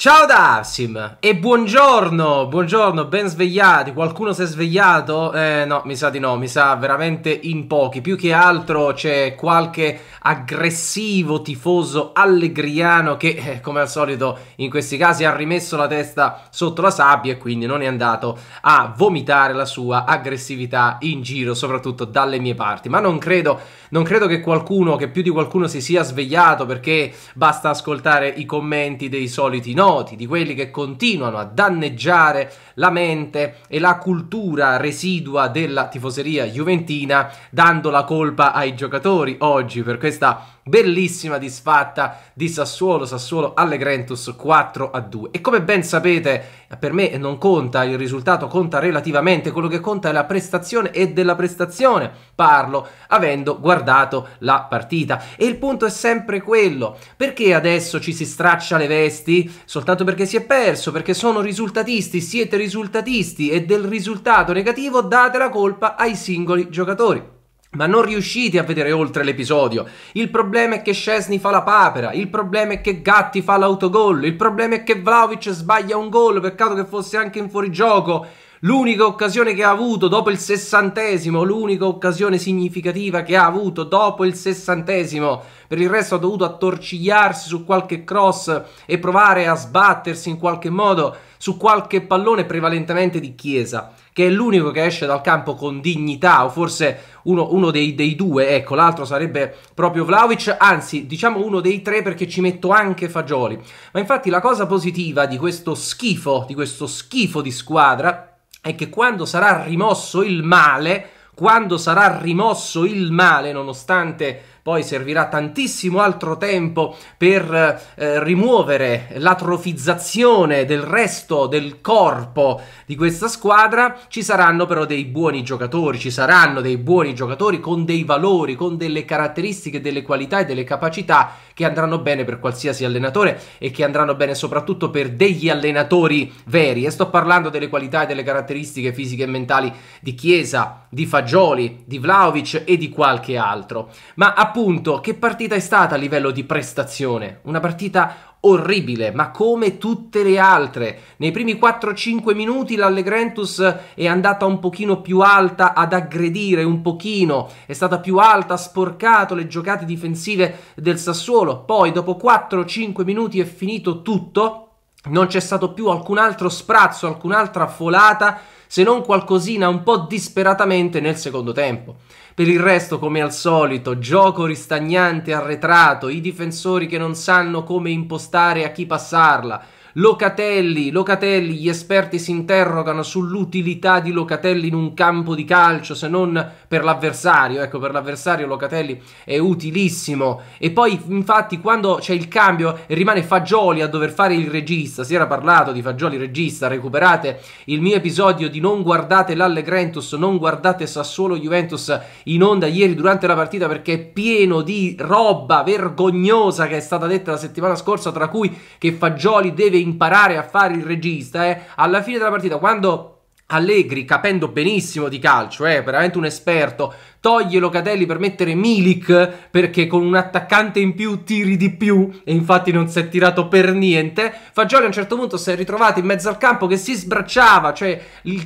Ciao da Avsim e buongiorno, buongiorno, ben svegliati, qualcuno si è svegliato? Eh, no, mi sa di no, mi sa veramente in pochi, più che altro c'è qualche aggressivo tifoso allegriano che eh, come al solito in questi casi ha rimesso la testa sotto la sabbia e quindi non è andato a vomitare la sua aggressività in giro, soprattutto dalle mie parti, ma non credo, non credo che qualcuno, che più di qualcuno si sia svegliato perché basta ascoltare i commenti dei soliti no noti, di quelli che continuano a danneggiare la mente e la cultura residua della tifoseria juventina, dando la colpa ai giocatori oggi per questa Bellissima disfatta di Sassuolo, Sassuolo alle Grentus 4 a 2. E come ben sapete, per me non conta il risultato, conta relativamente, quello che conta è la prestazione e della prestazione parlo avendo guardato la partita. E il punto è sempre quello, perché adesso ci si straccia le vesti soltanto perché si è perso, perché sono risultatisti, siete risultatisti e del risultato negativo date la colpa ai singoli giocatori. Ma non riuscite a vedere oltre l'episodio. Il problema è che Scesni fa la papera, il problema è che Gatti fa l'autogol, il problema è che Vlaovic sbaglia un gol, peccato che fosse anche in fuorigioco. L'unica occasione che ha avuto dopo il sessantesimo, l'unica occasione significativa che ha avuto dopo il sessantesimo. Per il resto ha dovuto attorcigliarsi su qualche cross e provare a sbattersi in qualche modo su qualche pallone prevalentemente di Chiesa, che è l'unico che esce dal campo con dignità, o forse uno, uno dei, dei, due, ecco, l'altro sarebbe proprio Vlaovic, anzi diciamo uno dei tre perché ci metto anche Fagioli. Ma infatti la cosa positiva di questo schifo, di questo schifo di squadra, è che quando sarà rimosso il male, quando sarà rimosso il male, nonostante poi servirà tantissimo altro tempo per eh, rimuovere l'atrofizzazione del resto del corpo di questa squadra, ci saranno però dei buoni giocatori, ci saranno dei buoni giocatori con dei valori, con delle caratteristiche, delle qualità e delle capacità che andranno bene per qualsiasi allenatore e che andranno bene soprattutto per degli allenatori veri. E sto parlando delle qualità e delle caratteristiche fisiche e mentali di Chiesa, di Fagioli, di Vlaovic e di qualche altro. Ma a appunto, che partita è stata a livello di prestazione? Una partita orribile, ma come tutte le altre. Nei primi 4-5 minuti l'Allegrentus è andata un pochino più alta ad aggredire, un pochino, è stata più alta, ha sporcato le giocate difensive del Sassuolo. Poi dopo 4-5 minuti è finito tutto, non c'è stato più alcun altro sprazzo, alcun'altra folata, se non qualcosina un po' disperatamente nel secondo tempo. Per il resto, come al solito, gioco ristagnante, arretrato, i difensori che non sanno come impostare a chi passarla. Locatelli, Locatelli, gli esperti si interrogano sull'utilità di Locatelli in un campo di calcio se non per l'avversario, ecco per l'avversario Locatelli è utilissimo e poi infatti quando c'è il cambio rimane Fagioli a dover fare il regista, si era parlato di Fagioli regista, recuperate il mio episodio di non guardate l'Allegrentus, non guardate Sassuolo Juventus in onda ieri durante la partita perché è pieno di roba vergognosa che è stata detta la settimana scorsa tra cui che Fagioli deve imparare a fare il regista è eh, alla fine della partita, quando Allegri, capendo benissimo di calcio, è eh, veramente un esperto, toglie Locatelli per mettere Milik perché con un attaccante in più tiri di più e infatti non si è tirato per niente. Fagioli a un certo punto si è ritrovato in mezzo al campo che si sbracciava, cioè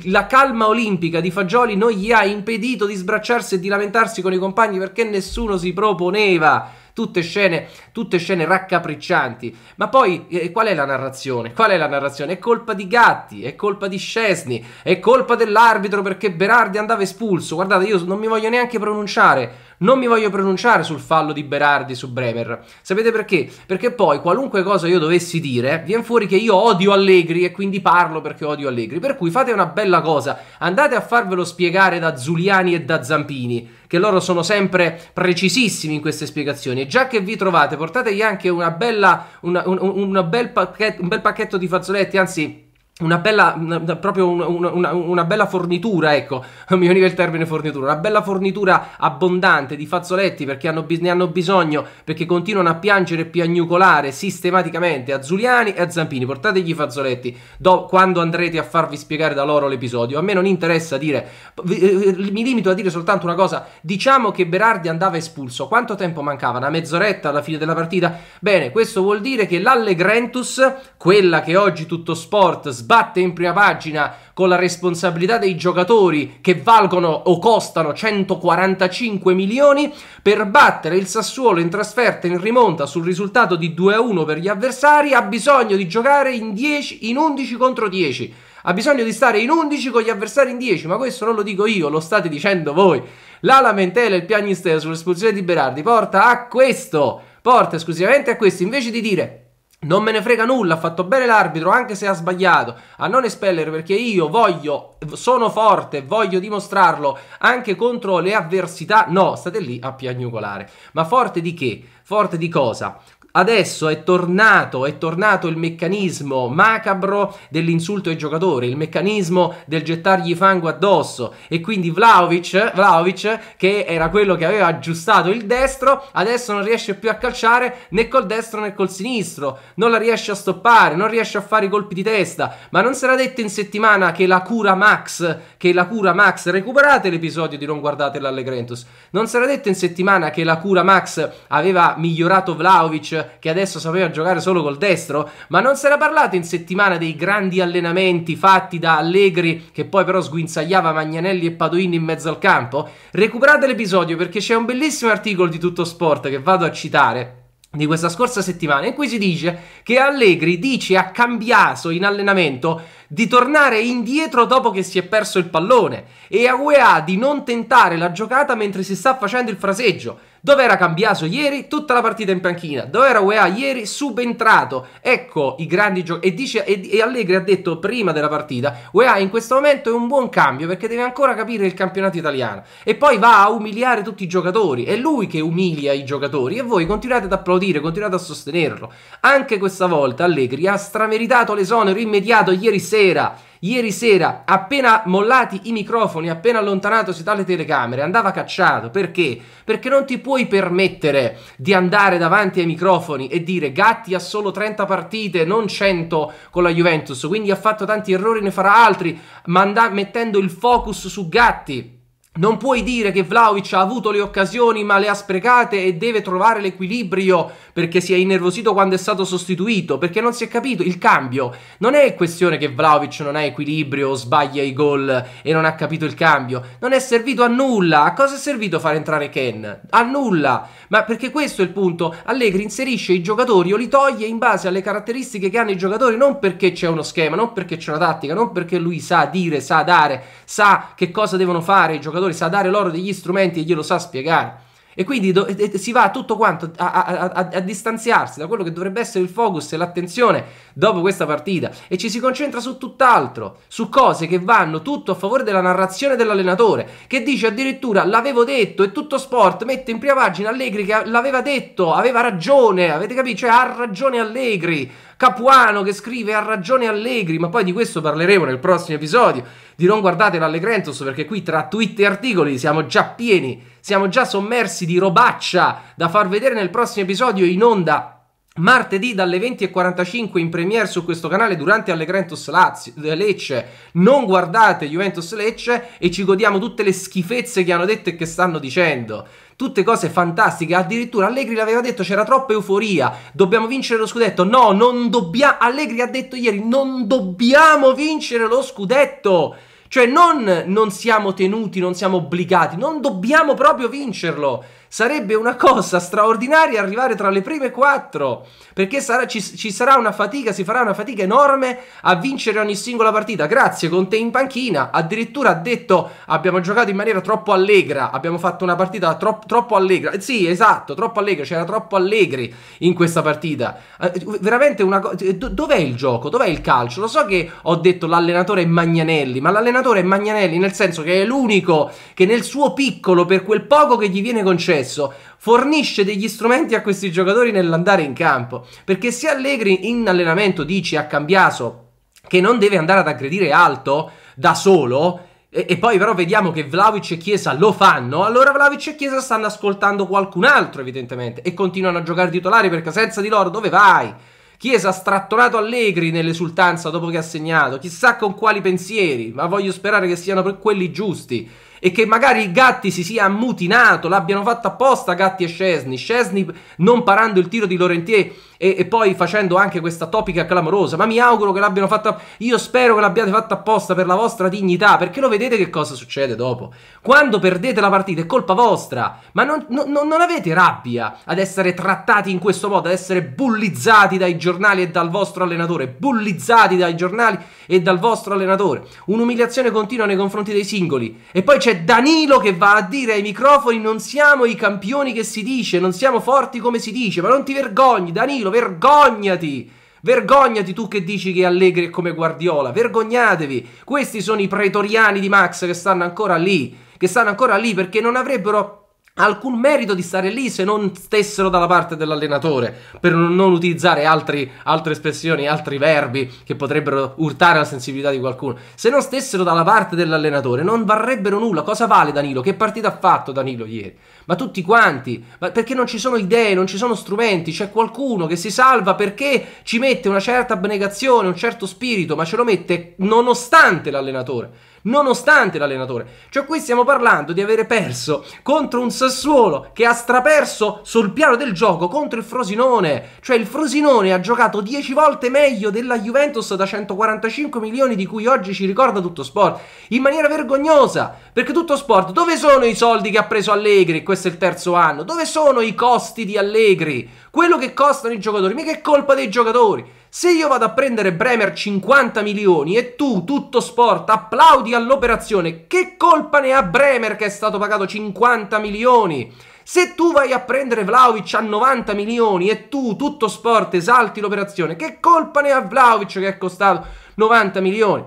la calma olimpica di Fagioli non gli ha impedito di sbracciarsi e di lamentarsi con i compagni perché nessuno si proponeva tutte scene, tutte scene raccapriccianti. Ma poi eh, qual è la narrazione? Qual è la narrazione? È colpa di Gatti, è colpa di Scesni, è colpa dell'arbitro perché Berardi andava espulso. Guardate, io non mi voglio neanche pronunciare non mi voglio pronunciare sul fallo di Berardi su Bremer. Sapete perché? Perché poi qualunque cosa io dovessi dire, viene fuori che io odio Allegri e quindi parlo perché odio Allegri. Per cui fate una bella cosa, andate a farvelo spiegare da Zuliani e da Zampini, che loro sono sempre precisissimi in queste spiegazioni. E già che vi trovate, portategli anche una bella, una, un, un, bel pacchetto, un bel pacchetto di fazzoletti, anzi una bella, una, proprio una, una, una, bella fornitura, ecco, mi veniva il termine fornitura, una bella fornitura abbondante di fazzoletti perché hanno, ne hanno bisogno, perché continuano a piangere e piagnucolare sistematicamente a Zuliani e a Zampini, portategli i fazzoletti do, quando andrete a farvi spiegare da loro l'episodio, a me non interessa dire, eh, eh, mi limito a dire soltanto una cosa, diciamo che Berardi andava espulso, quanto tempo mancava? Una mezz'oretta alla fine della partita? Bene, questo vuol dire che l'Allegrentus, quella che oggi tutto sport sbatte in prima pagina con la responsabilità dei giocatori che valgono o costano 145 milioni per battere il Sassuolo in trasferta in rimonta sul risultato di 2-1 per gli avversari ha bisogno di giocare in, 10, in 11 contro 10 ha bisogno di stare in 11 con gli avversari in 10, ma questo non lo dico io, lo state dicendo voi. La lamentela e il piagnisteo sull'espulsione di Berardi porta a questo, porta esclusivamente a questo, invece di dire non me ne frega nulla, ha fatto bene l'arbitro anche se ha sbagliato a non espellere perché io voglio, sono forte, voglio dimostrarlo anche contro le avversità. No, state lì a piagnucolare. Ma forte di che? Forte di cosa? Adesso è tornato, è tornato il meccanismo macabro dell'insulto ai giocatori, il meccanismo del gettargli fango addosso e quindi Vlaovic, Vlaovic, che era quello che aveva aggiustato il destro, adesso non riesce più a calciare né col destro né col sinistro, non la riesce a stoppare, non riesce a fare i colpi di testa, ma non sarà detto in settimana che la cura Max, che la cura Max, recuperate l'episodio di non guardate l'Allegrentus, non sarà detto in settimana che la cura Max aveva migliorato Vlaovic che adesso sapeva giocare solo col destro? Ma non se n'era parlato in settimana dei grandi allenamenti fatti da Allegri che poi però sguinzagliava Magnanelli e Padoini in mezzo al campo? Recuperate l'episodio perché c'è un bellissimo articolo di Tutto Sport che vado a citare di questa scorsa settimana in cui si dice che Allegri dice a Cambiaso in allenamento di tornare indietro dopo che si è perso il pallone e a UEA di non tentare la giocata mentre si sta facendo il fraseggio. Dove era Cambiaso ieri? Tutta la partita in panchina. Dove era UEA ieri? Subentrato. Ecco i grandi giochi. E, e, e Allegri ha detto prima della partita, UEA in questo momento è un buon cambio perché deve ancora capire il campionato italiano. E poi va a umiliare tutti i giocatori. È lui che umilia i giocatori e voi continuate ad applaudire, continuate a sostenerlo. Anche questa volta Allegri ha strameritato l'esonero immediato ieri sera. Ieri sera, appena mollati i microfoni, appena allontanatosi dalle telecamere, andava cacciato. Perché? Perché non ti puoi permettere di andare davanti ai microfoni e dire Gatti ha solo 30 partite, non 100 con la Juventus, quindi ha fatto tanti errori, ne farà altri, ma mettendo il focus su Gatti non puoi dire che Vlaovic ha avuto le occasioni ma le ha sprecate e deve trovare l'equilibrio perché si è innervosito quando è stato sostituito, perché non si è capito il cambio. Non è questione che Vlaovic non ha equilibrio, o sbaglia i gol e non ha capito il cambio. Non è servito a nulla. A cosa è servito far entrare Ken? A nulla. Ma perché questo è il punto. Allegri inserisce i giocatori o li toglie in base alle caratteristiche che hanno i giocatori, non perché c'è uno schema, non perché c'è una tattica, non perché lui sa dire, sa dare, sa che cosa devono fare i giocatori giocatori, sa dare loro degli strumenti e glielo sa spiegare. E quindi do- e- si va tutto quanto a-, a-, a-, a, distanziarsi da quello che dovrebbe essere il focus e l'attenzione dopo questa partita e ci si concentra su tutt'altro, su cose che vanno tutto a favore della narrazione dell'allenatore, che dice addirittura l'avevo detto e tutto sport mette in prima pagina Allegri che l'aveva detto, aveva ragione, avete capito? Cioè ha ragione Allegri, Capuano che scrive a ragione Allegri, ma poi di questo parleremo nel prossimo episodio di Non guardate l'Allegrentos perché qui tra tweet e articoli siamo già pieni, siamo già sommersi di robaccia da far vedere nel prossimo episodio in onda Martedì dalle 20.45 in premiere su questo canale durante Allegrentus eh, Lecce. Non guardate Juventus Lecce e ci godiamo tutte le schifezze che hanno detto e che stanno dicendo. Tutte cose fantastiche, addirittura Allegri l'aveva detto c'era troppa euforia, dobbiamo vincere lo scudetto. No, non dobbiamo, Allegri ha detto ieri, non dobbiamo vincere lo scudetto. Cioè non non siamo tenuti, non siamo obbligati, non dobbiamo proprio vincerlo sarebbe una cosa straordinaria arrivare tra le prime quattro, perché sarà, ci, ci, sarà una fatica, si farà una fatica enorme a vincere ogni singola partita. Grazie, con te in panchina, addirittura ha detto abbiamo giocato in maniera troppo allegra, abbiamo fatto una partita tro, troppo allegra. Eh, sì, esatto, troppo allegra, c'era troppo allegri in questa partita. Eh, veramente una cosa... Eh, do, dov'è il gioco? Dov'è il calcio? Lo so che ho detto l'allenatore Magnanelli, ma l'allenatore Magnanelli nel senso che è l'unico che nel suo piccolo, per quel poco che gli viene concesso, stesso fornisce degli strumenti a questi giocatori nell'andare in campo. Perché se Allegri in allenamento dice a Cambiaso che non deve andare ad aggredire alto da solo, e, poi però vediamo che Vlaovic e Chiesa lo fanno, allora Vlaovic e Chiesa stanno ascoltando qualcun altro evidentemente e continuano a giocare titolari perché senza di loro dove vai? Chiesa ha strattonato Allegri nell'esultanza dopo che ha segnato, chissà con quali pensieri, ma voglio sperare che siano quelli giusti e che magari Gatti si sia ammutinato, l'abbiano fatto apposta Gatti e Scesni, Scesni non parando il tiro di Laurentier e, e, poi facendo anche questa topica clamorosa, ma mi auguro che l'abbiano fatta, io spero che l'abbiate fatta apposta per la vostra dignità, perché lo vedete che cosa succede dopo, quando perdete la partita è colpa vostra, ma non, non, non avete rabbia ad essere trattati in questo modo, ad essere bullizzati dai giornali e dal vostro allenatore, bullizzati dai giornali e dal vostro allenatore, un'umiliazione continua nei confronti dei singoli, e poi c'è c'è Danilo che va a dire ai microfoni non siamo i campioni che si dice, non siamo forti come si dice, ma non ti vergogni Danilo, vergognati! Vergognati tu che dici che Allegri è come Guardiola, vergognatevi! Questi sono i pretoriani di Max che stanno ancora lì, che stanno ancora lì perché non avrebbero alcun merito di stare lì se non stessero dalla parte dell'allenatore, per non utilizzare altri, altre espressioni, altri verbi che potrebbero urtare la sensibilità di qualcuno. Se non stessero dalla parte dell'allenatore non varrebbero nulla. Cosa vale Danilo? Che partita ha fatto Danilo ieri? ma tutti quanti, ma perché non ci sono idee, non ci sono strumenti, c'è qualcuno che si salva perché ci mette una certa abnegazione, un certo spirito, ma ce lo mette nonostante l'allenatore, nonostante l'allenatore. Cioè qui stiamo parlando di avere perso contro un Sassuolo che ha straperso sul piano del gioco contro il Frosinone, cioè il Frosinone ha giocato 10 volte meglio della Juventus da 145 milioni di cui oggi ci ricorda tutto sport, in maniera vergognosa, perché tutto sport, dove sono i soldi che ha preso Allegri? questo è il terzo anno. Dove sono i costi di Allegri? Quello che costano i giocatori, mica è colpa dei giocatori. Se io vado a prendere Bremer 50 milioni e tu, tutto sport, applaudi all'operazione, che colpa ne ha Bremer che è stato pagato 50 milioni? Se tu vai a prendere Vlaovic a 90 milioni e tu, tutto sport, esalti l'operazione, che colpa ne ha Vlaovic che è costato 90 milioni?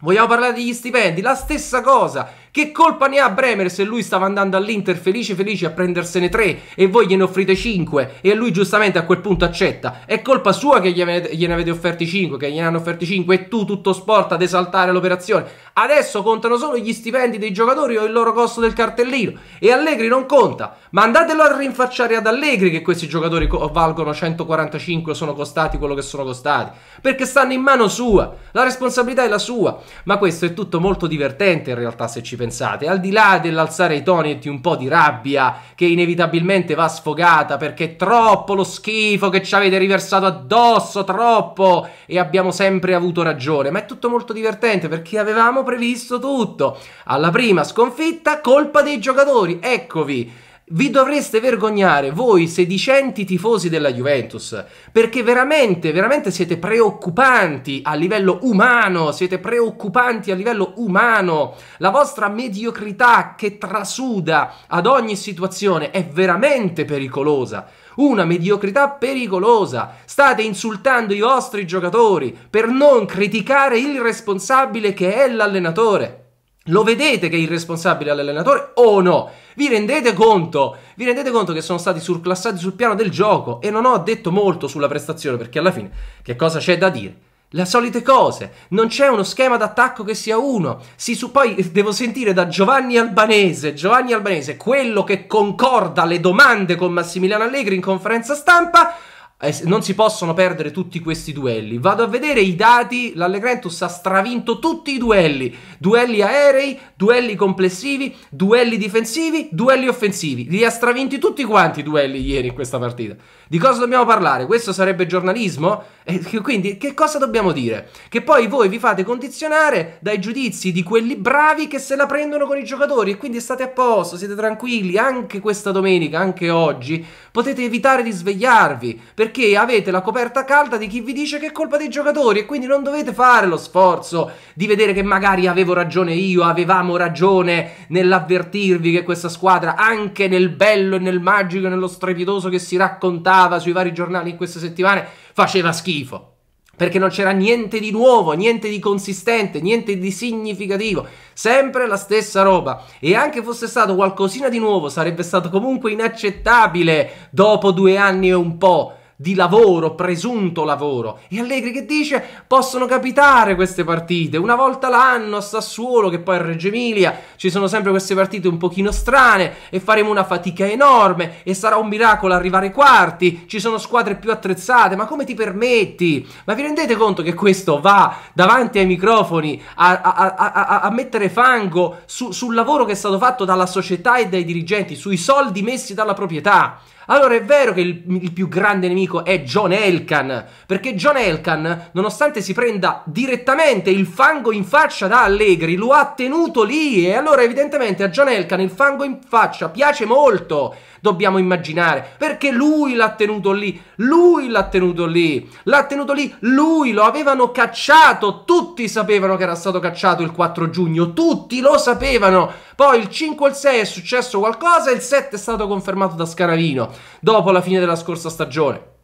Vogliamo parlare degli stipendi? La stessa cosa. Che colpa ne ha Bremer se lui stava andando all'Inter felice felice a prendersene tre e voi gliene offrite cinque e lui giustamente a quel punto accetta? È colpa sua che gliene avete offerti cinque, che gliene hanno offerti cinque e tu tutto sport ad esaltare l'operazione. Adesso contano solo gli stipendi dei giocatori o il loro costo del cartellino e Allegri non conta. Mandatelo a rinfacciare ad Allegri che questi giocatori valgono 145 o sono costati quello che sono costati, perché stanno in mano sua. La responsabilità è la sua, ma questo è tutto molto divertente in realtà se ci pensate pensate, al di là dell'alzare i toni e di un po' di rabbia che inevitabilmente va sfogata perché è troppo lo schifo che ci avete riversato addosso, troppo e abbiamo sempre avuto ragione, ma è tutto molto divertente perché avevamo previsto tutto. Alla prima sconfitta colpa dei giocatori, eccovi vi dovreste vergognare voi sedicenti tifosi della Juventus, perché veramente, veramente siete preoccupanti a livello umano, siete preoccupanti a livello umano. La vostra mediocrità che trasuda ad ogni situazione è veramente pericolosa. Una mediocrità pericolosa. State insultando i vostri giocatori per non criticare il responsabile che è l'allenatore. Lo vedete che è irresponsabile all'allenatore o no? Vi rendete conto? Vi rendete conto che sono stati surclassati sul piano del gioco e non ho detto molto sulla prestazione perché alla fine che cosa c'è da dire? Le solite cose, non c'è uno schema d'attacco che sia uno. Si su- poi eh, devo sentire da Giovanni Albanese, Giovanni Albanese, quello che concorda le domande con Massimiliano Allegri in conferenza stampa. Eh, non si possono perdere tutti questi duelli. Vado a vedere i dati, l'Allegrentus ha stravinto tutti i duelli, duelli aerei, duelli complessivi, duelli difensivi, duelli offensivi. Li ha stravinti tutti quanti i duelli ieri in questa partita. Di cosa dobbiamo parlare? Questo sarebbe giornalismo? Eh, e quindi che cosa dobbiamo dire? Che poi voi vi fate condizionare dai giudizi di quelli bravi che se la prendono con i giocatori e quindi state a posto, siete tranquilli, anche questa domenica, anche oggi, potete evitare di svegliarvi perché avete la coperta calda di chi vi dice che è colpa dei giocatori e quindi non dovete fare lo sforzo di vedere che magari avevo ragione io, avevamo ragione nell'avvertirvi che questa squadra, anche nel bello e nel magico e nello strepitoso che si raccontava sui vari giornali in queste settimane, faceva schifo. Perché non c'era niente di nuovo, niente di consistente, niente di significativo. Sempre la stessa roba. E anche fosse stato qualcosina di nuovo, sarebbe stato comunque inaccettabile dopo due anni e un po' di lavoro, presunto lavoro. E Allegri che dice possono capitare queste partite, una volta l'anno a Sassuolo, che poi a Reggio Emilia ci sono sempre queste partite un pochino strane e faremo una fatica enorme e sarà un miracolo arrivare ai quarti, ci sono squadre più attrezzate, ma come ti permetti? Ma vi rendete conto che questo va davanti ai microfoni a, a, a, a mettere fango su, sul lavoro che è stato fatto dalla società e dai dirigenti, sui soldi messi dalla proprietà? Allora è vero che il, il, più grande nemico è John Elkan, perché John Elkan, nonostante si prenda direttamente il fango in faccia da Allegri, lo ha tenuto lì e allora evidentemente a John Elkan il fango in faccia piace molto dobbiamo immaginare, perché lui l'ha tenuto lì, lui l'ha tenuto lì, l'ha tenuto lì, lui lo avevano cacciato, tutti sapevano che era stato cacciato il 4 giugno, tutti lo sapevano, poi il 5 e il 6 è successo qualcosa, e il 7 è stato confermato da Scaravino dopo la fine della scorsa stagione.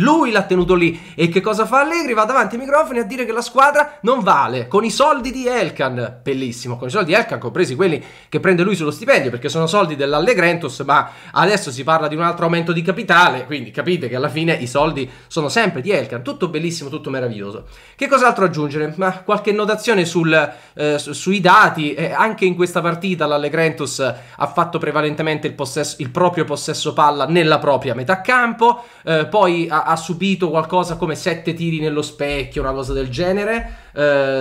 Lui l'ha tenuto lì. E che cosa fa Allegri? Va davanti ai microfoni a dire che la squadra non vale. Con i soldi di Elkan, bellissimo, con i soldi di Elkan, compresi quelli che prende lui sullo stipendio, perché sono soldi dell'Allegrentus, ma adesso si parla di un altro aumento di capitale, quindi capite che alla fine i soldi sono sempre di Elkan. Tutto bellissimo, tutto meraviglioso. Che cos'altro aggiungere? Ma qualche notazione sul, eh, sui dati. Eh, anche in questa partita l'Allegrentus ha fatto prevalentemente il, possesso, il proprio possesso palla nella propria metà campo, eh, poi ha ha subito qualcosa come sette tiri nello specchio, una cosa del genere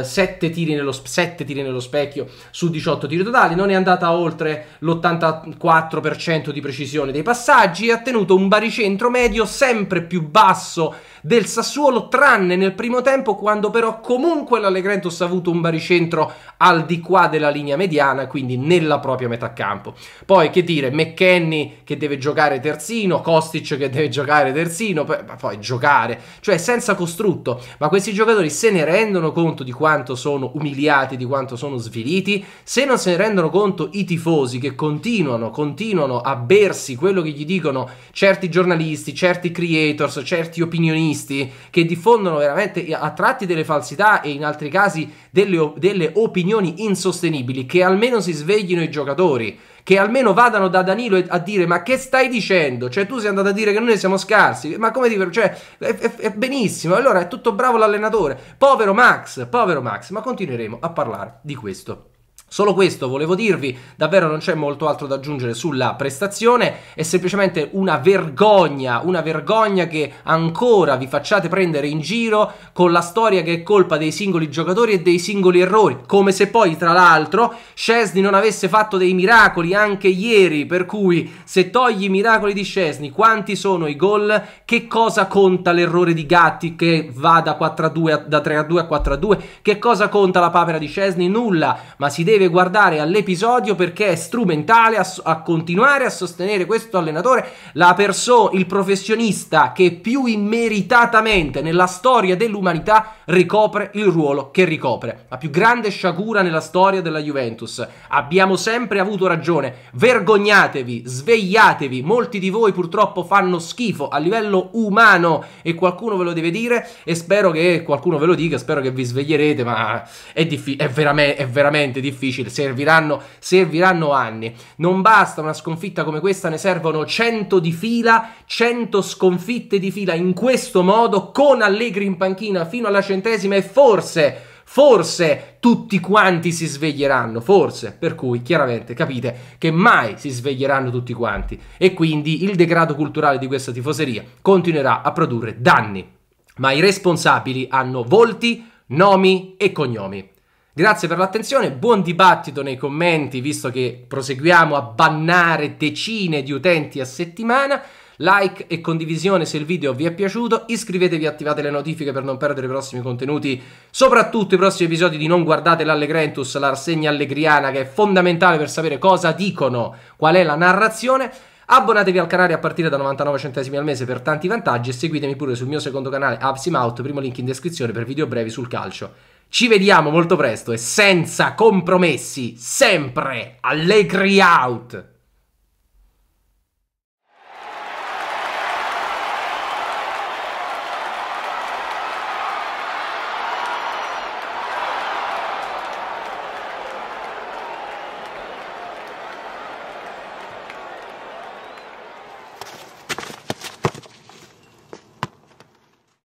7, eh, tiri nello, 7 tiri nello specchio su 18 tiri totali, non è andata oltre l'84% di precisione dei passaggi e ha tenuto un baricentro medio sempre più basso del Sassuolo, tranne nel primo tempo quando però comunque l'Allegrentos ha avuto un baricentro al di qua della linea mediana, quindi nella propria metà campo. Poi che dire, McKenny che deve giocare terzino, Kostic che deve giocare terzino, poi, poi giocare, cioè senza costrutto, ma questi giocatori se ne rendono conto conto di quanto sono umiliati, di quanto sono sviliti, se non se ne rendono conto i tifosi che continuano, continuano a bersi quello che gli dicono certi giornalisti, certi creators, certi opinionisti che diffondono veramente a tratti delle falsità e in altri casi delle, delle opinioni insostenibili, che almeno si sveglino i giocatori che almeno vadano da Danilo a dire ma che stai dicendo? Cioè tu sei andato a dire che noi siamo scarsi, ma come dire, cioè è, è, è benissimo, allora è tutto bravo l'allenatore, povero Max, povero Max, ma continueremo a parlare di questo. Solo questo volevo dirvi, davvero non c'è molto altro da aggiungere sulla prestazione, è semplicemente una vergogna, una vergogna che ancora vi facciate prendere in giro con la storia che è colpa dei singoli giocatori e dei singoli errori, come se poi tra l'altro Scesni non avesse fatto dei miracoli anche ieri, per cui se togli i miracoli di Scesni, quanti sono i gol, che cosa conta l'errore di Gatti che va da, 4 a 2, da 3 a 2 a 4 a 2, che cosa conta la papera di Scesni? Nulla, ma si deve deve guardare all'episodio perché è strumentale a, a continuare a sostenere questo allenatore, la persona, il professionista che più immeritatamente nella storia dell'umanità ricopre il ruolo che ricopre. La più grande sciagura nella storia della Juventus. Abbiamo sempre avuto ragione. Vergognatevi, svegliatevi. Molti di voi purtroppo fanno schifo a livello umano e qualcuno ve lo deve dire e spero che qualcuno ve lo dica, spero che vi sveglierete, ma è, diffi- è, veram- è veramente difficile difficile, serviranno, serviranno anni. Non basta una sconfitta come questa, ne servono 100 di fila, 100 sconfitte di fila in questo modo, con Allegri in panchina fino alla centesima e forse forse tutti quanti si sveglieranno, forse, per cui chiaramente capite che mai si sveglieranno tutti quanti e quindi il degrado culturale di questa tifoseria continuerà a produrre danni, ma i responsabili hanno volti, nomi e cognomi. Grazie per l'attenzione, buon dibattito nei commenti, visto che proseguiamo a bannare decine di utenti a settimana. Like e condivisione se il video vi è piaciuto, iscrivetevi e attivate le notifiche per non perdere i prossimi contenuti, soprattutto i prossimi episodi di Non guardate l'Allegrentus, la rassegna allegriana che è fondamentale per sapere cosa dicono, qual è la narrazione. Abbonatevi al canale a partire da 99 centesimi al mese per tanti vantaggi e seguitemi pure sul mio secondo canale Absim primo link in descrizione per video brevi sul calcio. Ci vediamo molto presto e senza compromessi, sempre allegri out!